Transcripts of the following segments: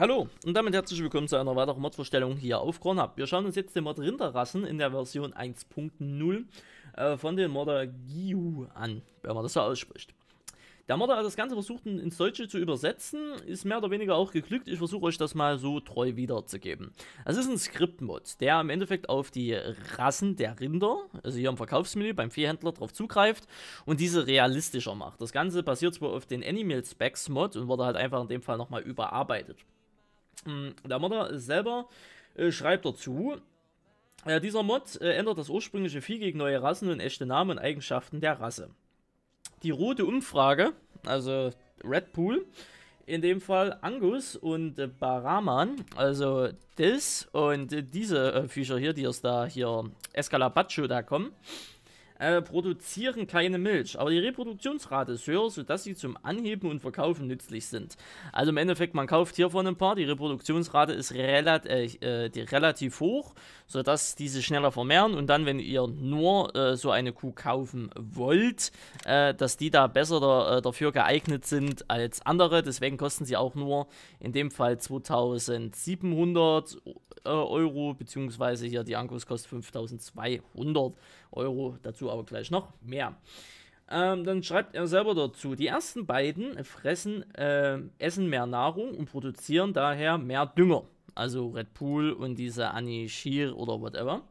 Hallo und damit herzlich willkommen zu einer weiteren Mod-Vorstellung hier auf Pornhub. Wir schauen uns jetzt den Mod Rinderrassen in der Version 1.0 äh, von dem Modder Giu an, wenn man das so ausspricht. Der Modder hat das Ganze versucht ins Deutsche zu übersetzen, ist mehr oder weniger auch geglückt. Ich versuche euch das mal so treu wiederzugeben. Es ist ein Skriptmod, der im Endeffekt auf die Rassen der Rinder, also hier im Verkaufsmenü beim Viehhändler drauf zugreift und diese realistischer macht. Das Ganze basiert zwar auf den Animal Specs Mod und wurde halt einfach in dem Fall nochmal überarbeitet. Mm, der Modder selber äh, schreibt dazu, äh, dieser Mod äh, ändert das ursprüngliche Vieh gegen neue Rassen und echte Namen und Eigenschaften der Rasse. Die rote Umfrage, also Redpool, in dem Fall Angus und äh, Baraman, also das und äh, diese äh, Viecher hier, die aus da hier Escalapacho da kommen, äh, produzieren keine Milch, aber die Reproduktionsrate ist höher, sodass sie zum Anheben und Verkaufen nützlich sind. Also im Endeffekt, man kauft hiervon ein paar, die Reproduktionsrate ist relat äh, äh, die relativ hoch, sodass diese schneller vermehren und dann, wenn ihr nur äh, so eine Kuh kaufen wollt, äh, dass die da besser da, äh, dafür geeignet sind als andere. Deswegen kosten sie auch nur in dem Fall 2700 Euro äh, Euro, beziehungsweise hier die Angus kostet 5200 Euro, dazu aber gleich noch mehr. Ähm, dann schreibt er selber dazu, die ersten beiden fressen, äh, essen mehr Nahrung und produzieren daher mehr Dünger. Also Red Pool und diese Anishir oder whatever.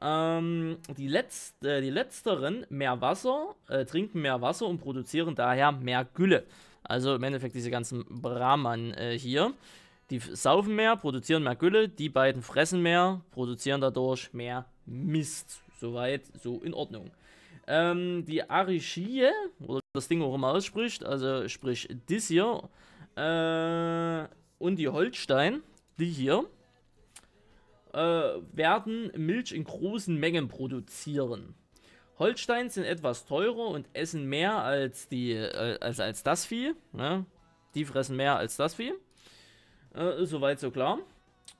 Ähm, die, Letzt, die letzteren mehr Wasser, äh, trinken mehr Wasser und produzieren daher mehr Gülle. Also im Endeffekt diese ganzen Brahman äh, hier die saufen mehr, produzieren mehr Gülle, die beiden fressen mehr, produzieren dadurch mehr Mist. Soweit, so in Ordnung. Ähm, die Arischie, oder das Ding auch immer ausspricht, also sprich das hier, äh, und die Holstein, die hier, äh, werden Milch in großen Mengen produzieren. Holstein sind etwas teurer und essen mehr als, die, äh, als, als das Vieh. Ne? Die fressen mehr als das Vieh. Äh, soweit so klar.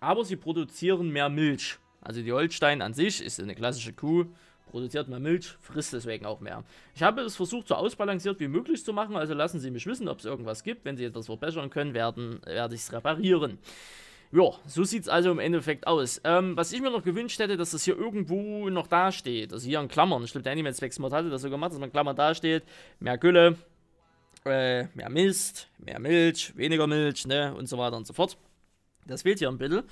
Aber sie produzieren mehr Milch. Also die Holstein an sich ist eine klassische Kuh, produziert mehr Milch, frisst deswegen auch mehr. Ich habe es versucht, so ausbalanciert wie möglich zu machen, also lassen Sie mich wissen, ob es irgendwas gibt. Wenn Sie etwas verbessern können, werden, werde ich es reparieren. Ja, so sieht es also im Endeffekt aus. Ähm, was ich mir noch gewünscht hätte, dass das hier irgendwo noch dasteht. Also hier in Klammern. Ich glaube, der Animate Specs Mod hatte das so gemacht, dass man in Klammern dasteht. Mehr Gülle, äh, mehr Mist, mehr Milch, weniger Milch, ne, und so weiter und so fort. Das fehlt hier ein bisschen.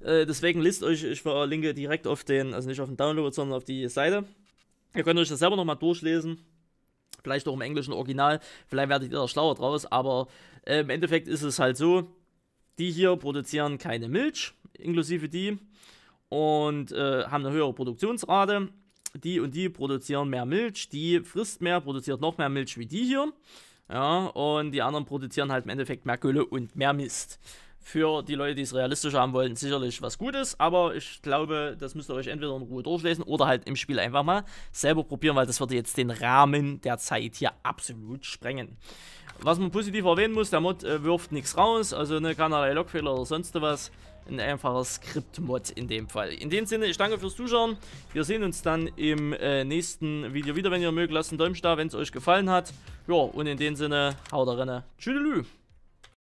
Äh, deswegen lest euch, ich verlinke direkt auf den, also nicht auf den Download, sondern auf die Seite. Ihr könnt euch das selber nochmal durchlesen. Vielleicht auch im englischen Original. Vielleicht werdet ihr da schlauer draus. Aber äh, im Endeffekt ist es halt so: Die hier produzieren keine Milch, inklusive die, und äh, haben eine höhere Produktionsrate. Die und die produzieren mehr Milch. Die frisst mehr, produziert noch mehr Milch wie die hier. Ja, und die anderen produzieren halt im Endeffekt mehr Gülle und mehr Mist für die Leute, die es realistisch haben wollen, sicherlich was Gutes. Aber ich glaube, das müsst ihr euch entweder in Ruhe durchlesen oder halt im Spiel einfach mal selber probieren, weil das würde jetzt den Rahmen der Zeit hier absolut sprengen. Was man positiv erwähnen muss, der Mod äh, wirft nichts raus, also ne, keinerlei Logfehler oder sonst was. Ein einfacher Skript-Mod in dem Fall. In dem Sinne, ich danke fürs Zuschauen. Wir sehen uns dann im äh, nächsten Video wieder, wenn ihr mögt. Lasst einen Däumchen da, wenn es euch gefallen hat. Ja, und in dem Sinne, haut rein. Tschüdelü!